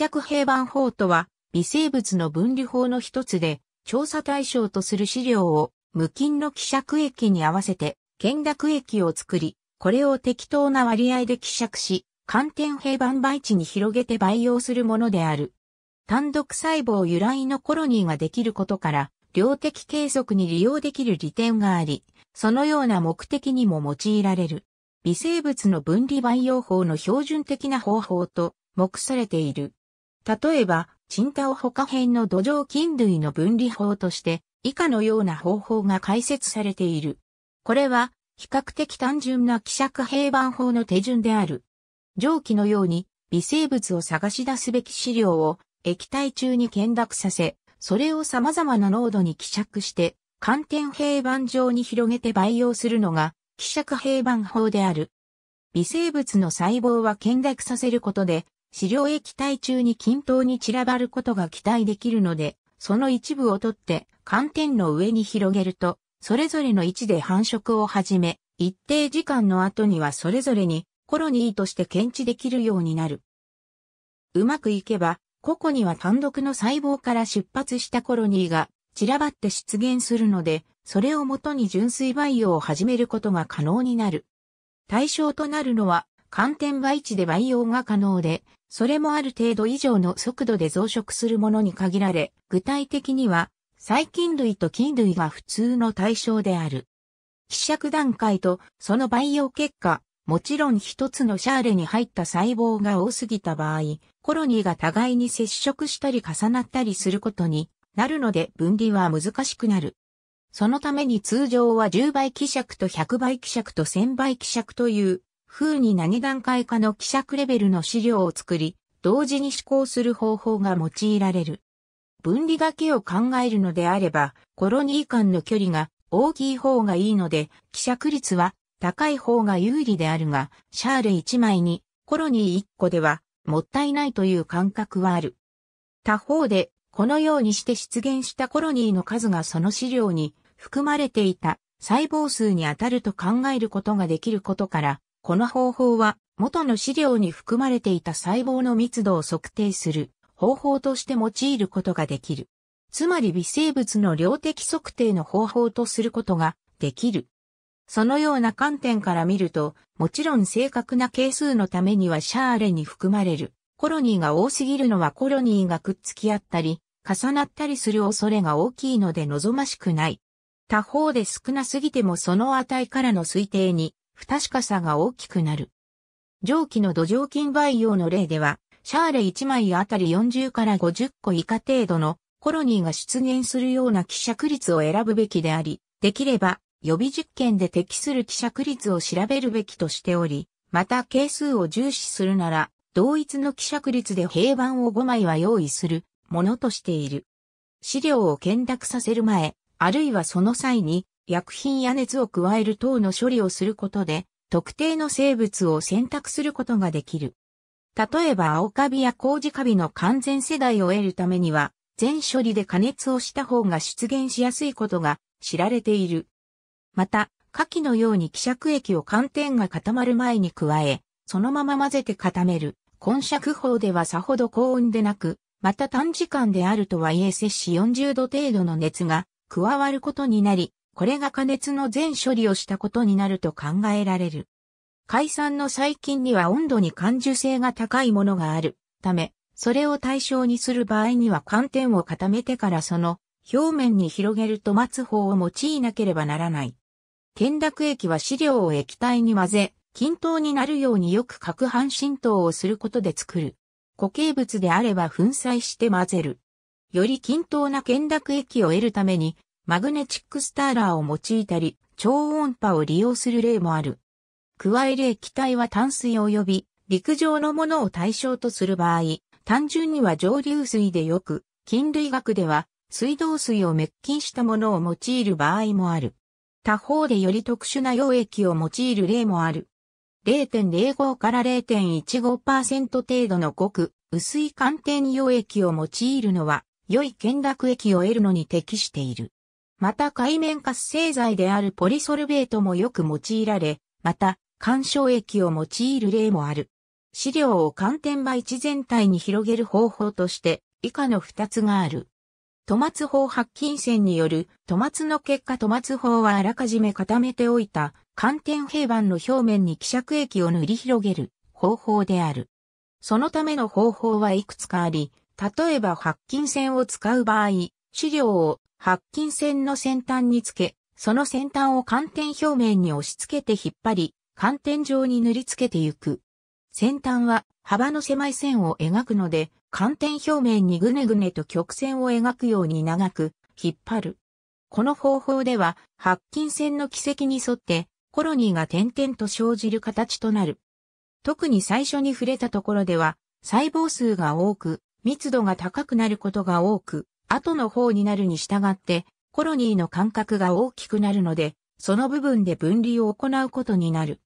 釈平板法とは、微生物の分離法の一つで、調査対象とする資料を無菌の希釈液に合わせて、見濁液を作り、これを適当な割合で希釈し、寒天平板培地に広げて培養するものである。単独細胞由来のコロニーができることから、量的計測に利用できる利点があり、そのような目的にも用いられる。微生物の分離培養法の標準的な方法と目されている。例えば、チンタオ他編の土壌菌類の分離法として、以下のような方法が解説されている。これは、比較的単純な希釈平板法の手順である。蒸気のように、微生物を探し出すべき資料を液体中に見学させ、それを様々な濃度に希釈して、寒天平板状に広げて培養するのが、希釈平板法である。微生物の細胞は見学させることで、飼料液体中に均等に散らばることが期待できるので、その一部を取って寒天の上に広げると、それぞれの位置で繁殖を始め、一定時間の後にはそれぞれにコロニーとして検知できるようになる。うまくいけば、個々には単独の細胞から出発したコロニーが散らばって出現するので、それをもとに純粋培養を始めることが可能になる。対象となるのは、寒天培地で培養が可能で、それもある程度以上の速度で増殖するものに限られ、具体的には、細菌類と菌類が普通の対象である。希釈段階とその培養結果、もちろん一つのシャーレに入った細胞が多すぎた場合、コロニーが互いに接触したり重なったりすることになるので分離は難しくなる。そのために通常は10倍希釈と100倍希釈と1000倍希釈という風に何段階かの希釈レベルの資料を作り、同時に試行する方法が用いられる。分離だけを考えるのであれば、コロニー間の距離が大きい方がいいので、希釈率は高い方が有利であるが、シャール1枚にコロニー1個ではもったいないという感覚はある。他方で、このようにして出現したコロニーの数がその資料に含まれていた細胞数に当たると考えることができることから、この方法は元の資料に含まれていた細胞の密度を測定する方法として用いることができる。つまり微生物の量的測定の方法とすることができる。そのような観点から見ると、もちろん正確な係数のためにはシャーレに含まれるコロニーが多すぎるのはコロニーがくっつき合ったり、重なったりする恐れが大きいので望ましくない。他方で少なすぎてもその値からの推定に不確かさが大きくなる。蒸気の土壌菌培養の例では、シャーレ1枚あたり40から50個以下程度のコロニーが出現するような希釈率を選ぶべきであり、できれば予備実験で適する希釈率を調べるべきとしており、また係数を重視するなら、同一の希釈率で平板を5枚は用意するものとしている。資料を見学させる前、あるいはその際に、薬品や熱を加える等の処理をすることで、特定の生物を選択することができる。例えば青カビや麹カビの完全世代を得るためには、全処理で加熱をした方が出現しやすいことが知られている。また、下記のように希釈液を寒天が固まる前に加え、そのまま混ぜて固める。混釈法ではさほど高温でなく、また短時間であるとはいえ摂氏40度程度の熱が加わることになり、これが加熱の全処理をしたことになると考えられる。解散の細菌には温度に感受性が高いものがあるため、それを対象にする場合には寒天を固めてからその表面に広げると待つ方を用いなければならない。剣濁液は飼料を液体に混ぜ、均等になるようによく攪拌浸透をすることで作る。固形物であれば粉砕して混ぜる。より均等な剣濁液を得るために、マグネチックスターラーを用いたり、超音波を利用する例もある。加え液体は淡水及び陸上のものを対象とする場合、単純には蒸流水でよく、菌類学では水道水を滅菌したものを用いる場合もある。他方でより特殊な溶液を用いる例もある。0.05から0.15%程度のごく薄い寒天溶液を用いるのは、良い見学液を得るのに適している。また海面活性剤であるポリソルベートもよく用いられ、また、干渉液を用いる例もある。資料を寒天培地全体に広げる方法として、以下の2つがある。トマツ法発菌線による、トマツの結果トマツ法はあらかじめ固めておいた、寒天平板の表面に希釈液を塗り広げる方法である。そのための方法はいくつかあり、例えば白菌線を使う場合、資料を白金線の先端につけ、その先端を寒天表面に押し付けて引っ張り、寒天状に塗りつけてゆく。先端は幅の狭い線を描くので、寒天表面にぐねぐねと曲線を描くように長く引っ張る。この方法では、白金線の軌跡に沿ってコロニーが点々と生じる形となる。特に最初に触れたところでは、細胞数が多く、密度が高くなることが多く、後の方になるに従って、コロニーの間隔が大きくなるので、その部分で分離を行うことになる。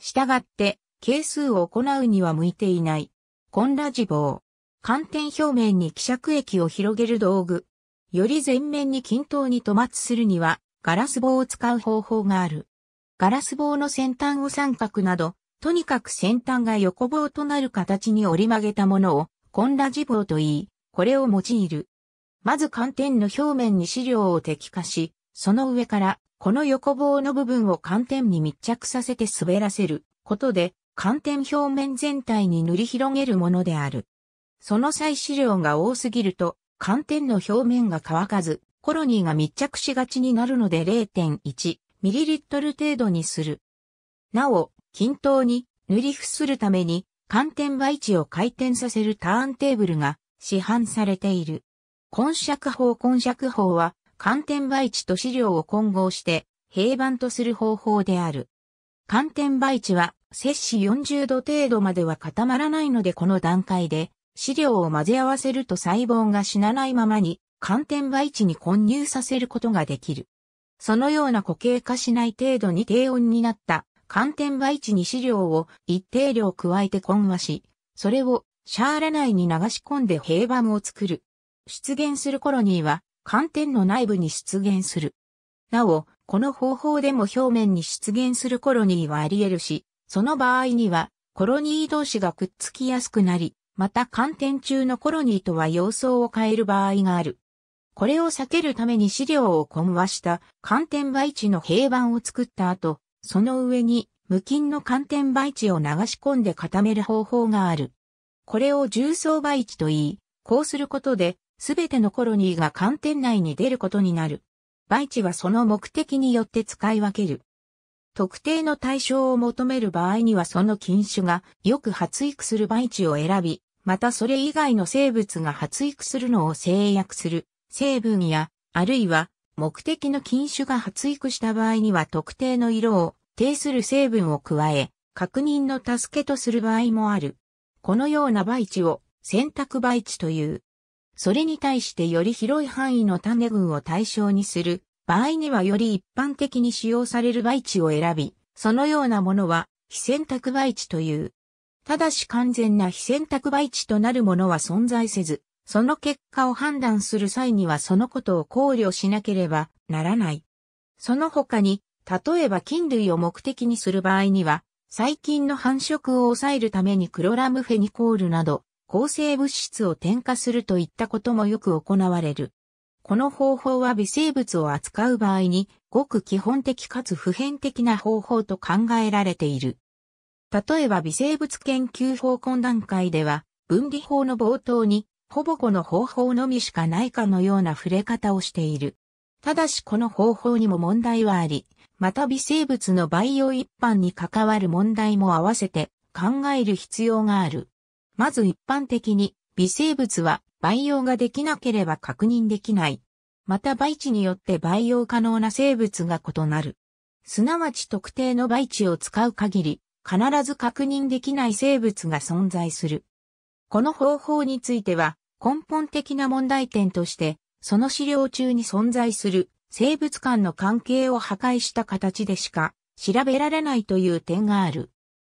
従って、係数を行うには向いていない。コンラジ棒。寒天表面に希釈液を広げる道具。より全面に均等に止末するには、ガラス棒を使う方法がある。ガラス棒の先端を三角など、とにかく先端が横棒となる形に折り曲げたものを、コンラジ棒と言い、これを用いる。まず寒天の表面に資料を滴下し、その上からこの横棒の部分を寒天に密着させて滑らせることで寒天表面全体に塗り広げるものである。その際資料が多すぎると寒天の表面が乾かずコロニーが密着しがちになるので 0.1ml 程度にする。なお、均等に塗りふするために寒天培置を回転させるターンテーブルが市販されている。混尺法混尺法は、寒天培地と資料を混合して、平板とする方法である。寒天培地は、摂氏40度程度までは固まらないのでこの段階で、資料を混ぜ合わせると細胞が死なないままに、寒天培地に混入させることができる。そのような固形化しない程度に低温になった寒天培地に資料を一定量加えて混和し、それをシャーレ内に流し込んで平板を作る。出現するコロニーは寒天の内部に出現する。なお、この方法でも表面に出現するコロニーはあり得るし、その場合にはコロニー同士がくっつきやすくなり、また寒天中のコロニーとは様相を変える場合がある。これを避けるために資料を混和した寒天培地の平板を作った後、その上に無菌の寒天培地を流し込んで固める方法がある。これを重層培地と言い、こうすることですべてのコロニーが寒天内に出ることになる。媒地はその目的によって使い分ける。特定の対象を求める場合にはその菌種がよく発育する媒地を選び、またそれ以外の生物が発育するのを制約する成分や、あるいは目的の菌種が発育した場合には特定の色を定する成分を加え、確認の助けとする場合もある。このような媒地を選択媒地という。それに対してより広い範囲の種群を対象にする場合にはより一般的に使用される培地を選び、そのようなものは非選択培地という。ただし完全な非選択培地となるものは存在せず、その結果を判断する際にはそのことを考慮しなければならない。その他に、例えば菌類を目的にする場合には、細菌の繁殖を抑えるためにクロラムフェニコールなど、抗生物質を添加するといったこともよく行われる。この方法は微生物を扱う場合に、ごく基本的かつ普遍的な方法と考えられている。例えば微生物研究法懇談会では、分離法の冒頭に、ほぼこの方法のみしかないかのような触れ方をしている。ただしこの方法にも問題はあり、また微生物の培養一般に関わる問題も合わせて考える必要がある。まず一般的に微生物は培養ができなければ確認できない。また培地によって培養可能な生物が異なる。すなわち特定の培地を使う限り、必ず確認できない生物が存在する。この方法については、根本的な問題点として、その資料中に存在する生物間の関係を破壊した形でしか調べられないという点がある。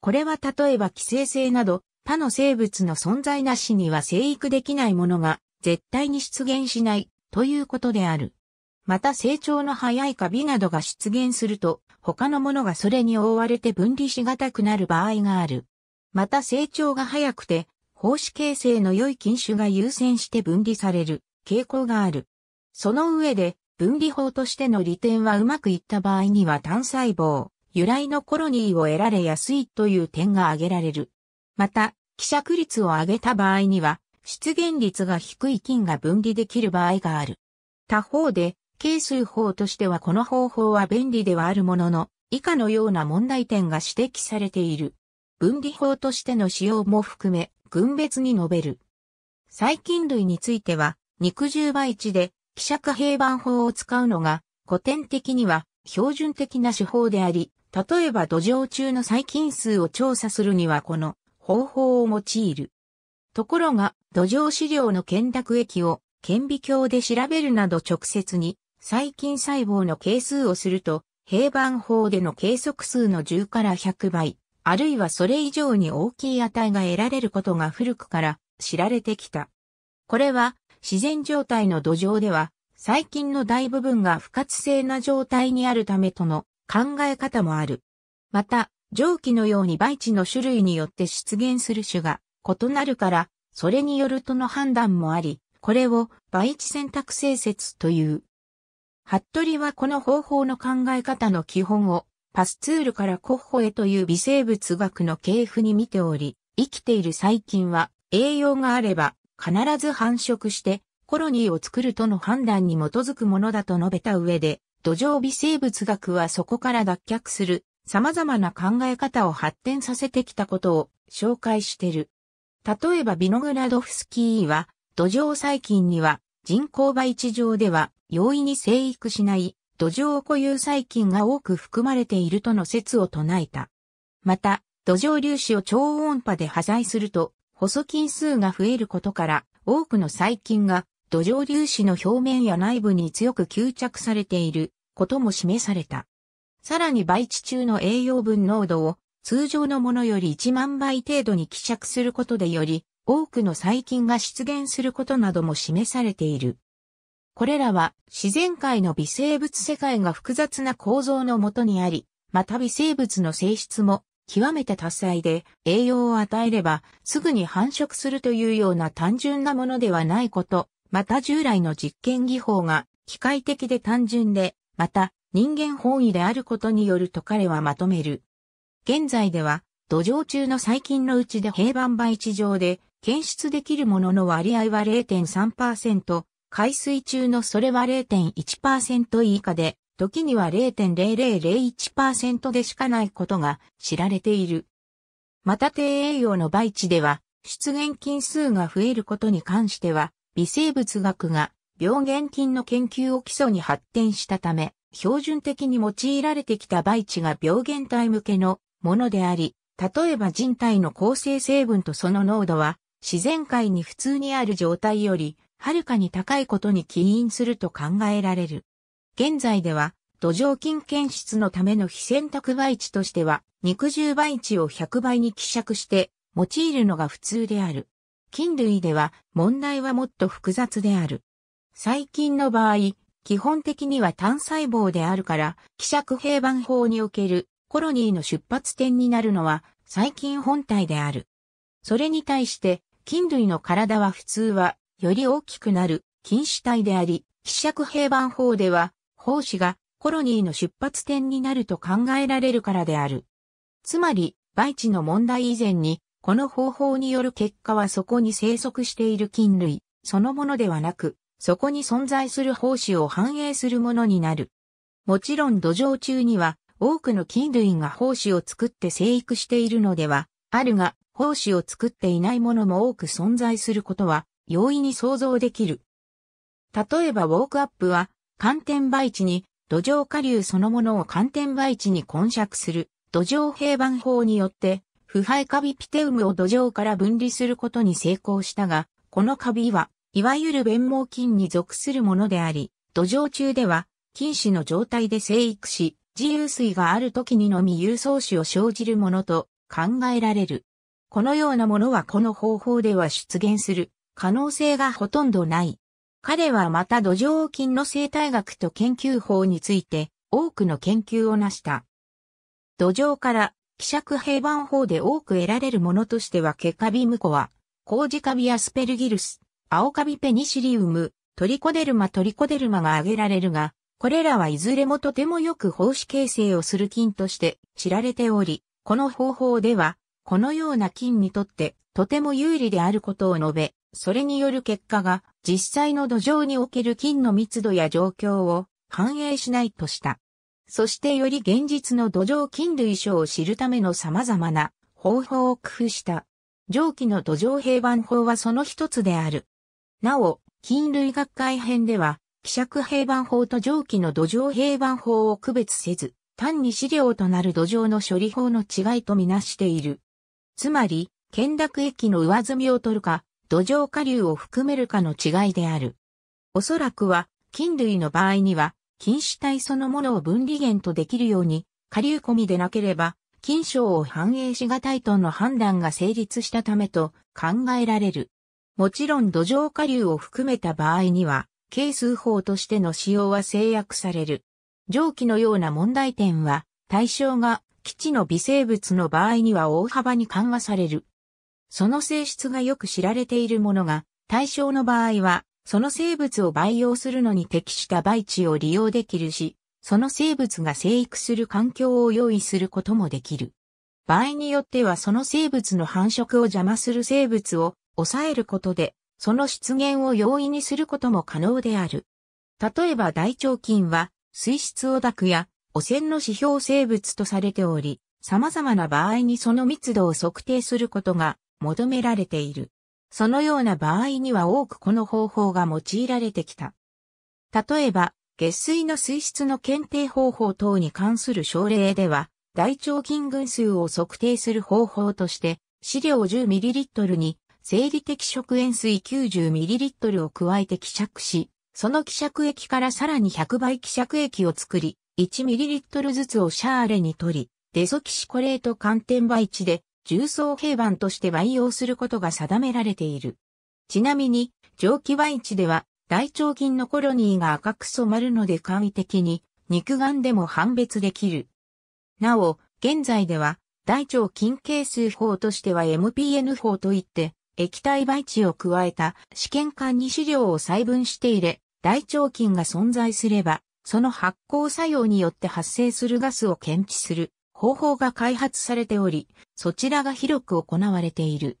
これは例えば寄生性など他の生物の存在なしには生育できないものが絶対に出現しないということである。また成長の早いカビなどが出現すると他のものがそれに覆われて分離しがたくなる場合がある。また成長が早くて胞子形成の良い菌種が優先して分離される傾向がある。その上で分離法としての利点はうまくいった場合には単細胞、由来のコロニーを得られやすいという点が挙げられる。また、希釈率を上げた場合には、出現率が低い菌が分離できる場合がある。他方で、係数法としてはこの方法は便利ではあるものの、以下のような問題点が指摘されている。分離法としての使用も含め、群別に述べる。細菌類については、肉汁倍値で、希釈平板法を使うのが、古典的には標準的な手法であり、例えば土壌中の細菌数を調査するにはこの方法を用いる。ところが、土壌資料の検濁液を顕微鏡で調べるなど直接に細菌細胞の係数をすると、平板法での計測数の10から100倍、あるいはそれ以上に大きい値が得られることが古くから知られてきた。これは自然状態の土壌では細菌の大部分が不活性な状態にあるためとの考え方もある。また、蒸気のように媒地の種類によって出現する種が異なるから、それによるとの判断もあり、これを媒地選択性説という。服部はこの方法の考え方の基本をパスツールからコッホへという微生物学の系譜に見ており、生きている細菌は栄養があれば必ず繁殖してコロニーを作るとの判断に基づくものだと述べた上で、土壌微生物学はそこから脱却する様々な考え方を発展させてきたことを紹介してる。例えばビノグラドフスキーは、土壌細菌には人工培地上では容易に生育しない土壌固有細菌が多く含まれているとの説を唱えた。また、土壌粒子を超音波で破砕すると、細菌数が増えることから、多くの細菌が土壌粒子の表面や内部に強く吸着されていることも示された。さらに培地中の栄養分濃度を通常のものより1万倍程度に希釈することでより多くの細菌が出現することなども示されている。これらは自然界の微生物世界が複雑な構造のもとにあり、また微生物の性質も極めて多彩で栄養を与えればすぐに繁殖するというような単純なものではないこと、また従来の実験技法が機械的で単純で、また人間本位であることによると彼はまとめる。現在では、土壌中の細菌のうちで平板培地上で検出できるものの割合は0.3%、海水中のそれは0.1%以下で、時には0.0001%でしかないことが知られている。また低栄養の培地では、出現菌数が増えることに関しては、微生物学が病原菌の研究を基礎に発展したため、標準的に用いられてきた媒地が病原体向けのものであり、例えば人体の構成成分とその濃度は自然界に普通にある状態よりはるかに高いことに起因すると考えられる。現在では土壌菌検出のための非選択培地としては肉汁培地を100倍に希釈して用いるのが普通である。菌類では問題はもっと複雑である。細菌の場合、基本的には単細胞であるから、希釈平板法におけるコロニーの出発点になるのは細菌本体である。それに対して、菌類の体は普通は、より大きくなる菌糸体であり、希釈平板法では、胞子がコロニーの出発点になると考えられるからである。つまり、培地の問題以前に、この方法による結果はそこに生息している菌類、そのものではなく、そこに存在する胞子を反映するものになる。もちろん土壌中には多くの菌類が胞子を作って生育しているのではあるが、胞子を作っていないものも多く存在することは容易に想像できる。例えばウォークアップは、寒天培地に土壌下流そのものを寒天培地に混釈する土壌平板法によって、腐敗カビピテウムを土壌から分離することに成功したが、このカビはいわゆる弁毛菌に属するものであり、土壌中では、菌糸の状態で生育し、自由水がある時にのみ有層種を生じるものと考えられる。このようなものはこの方法では出現する可能性がほとんどない。彼はまた土壌菌の生態学と研究法について多くの研究を成した。土壌から希釈平板法で多く得られるものとしてはケカビムコは、コウジカビやスペルギルス、青カビペニシリウム、トリコデルマトリコデルマが挙げられるが、これらはいずれもとてもよく胞子形成をする菌として知られており、この方法では、このような菌にとってとても有利であることを述べ、それによる結果が実際の土壌における菌の密度や状況を反映しないとした。そしてより現実の土壌菌類症を知るための様々な方法を工夫した。上記の土壌平板法はその一つである。なお、菌類学会編では、希釈平板法と蒸気の土壌平板法を区別せず、単に資料となる土壌の処理法の違いとみなしている。つまり、懸濁液の上積みを取るか、土壌下流を含めるかの違いである。おそらくは、菌類の場合には、菌種体そのものを分離源とできるように、下流込みでなければ、菌床を反映しがたいとの判断が成立したためと考えられる。もちろん土壌下流を含めた場合には、係数法としての使用は制約される。蒸気のような問題点は、対象が基地の微生物の場合には大幅に緩和される。その性質がよく知られているものが、対象の場合は、その生物を培養するのに適した培地を利用できるし、その生物が生育する環境を用意することもできる。場合によってはその生物の繁殖を邪魔する生物を抑えることで、その出現を容易にすることも可能である。例えば大腸菌は、水質汚濁や汚染の指標生物とされており、様々な場合にその密度を測定することが求められている。そのような場合には多くこの方法が用いられてきた。例えば、下水の水質の検定方法等に関する症例では、大腸菌群数を測定する方法として、資料 10ml に生理的食塩水 90ml を加えて希釈し、その希釈液からさらに100倍希釈液を作り、1ml ずつをシャーレに取り、デソキシコレート寒天培地で重曹平板として培養することが定められている。ちなみに、蒸気培地では大腸菌のコロニーが赤く染まるので簡易的に肉眼でも判別できる。なお、現在では大腸菌係数法としては MPN 法といって液体培地を加えた試験管に飼料を細分して入れ、大腸菌が存在すれば、その発酵作用によって発生するガスを検知する方法が開発されており、そちらが広く行われている。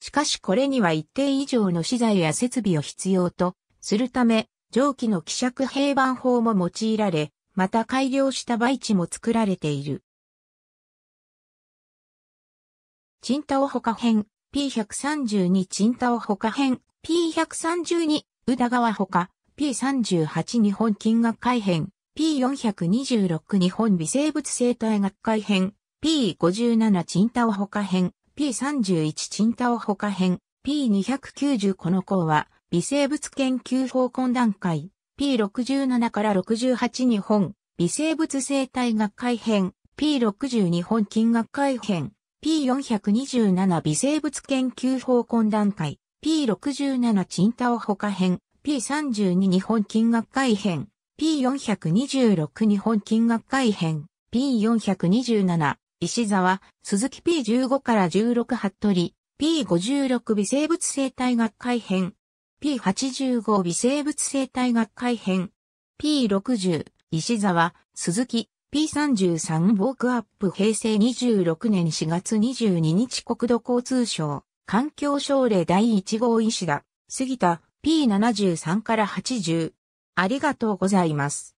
しかしこれには一定以上の資材や設備を必要とするため、蒸気の希釈平板法も用いられ、また改良した培地も作られている。チンタオホカ編 P132 チンタオ他編、P132 宇田川ほか、P38 日本金額改編、P426 日本微生物生態学会編、P57 チンタオ他編、P31 チンタオ他編、P290 この項は、微生物研究法懇談会、P67 から68日本、微生物生態学会編、P60 日本金額改編、P427 微生物研究法懇談会、P67 チンタオ他編、P32 日本金学会編、P426 日本金学会編、P427 石沢、鈴木 P15 から16トリ、P56 微生物生態学会編、P85 微生物生態学会編、P60 石沢、鈴木 P33 ウォークアップ平成26年4月22日国土交通省環境省令第1号医師だ。杉田 P73 から80。ありがとうございます。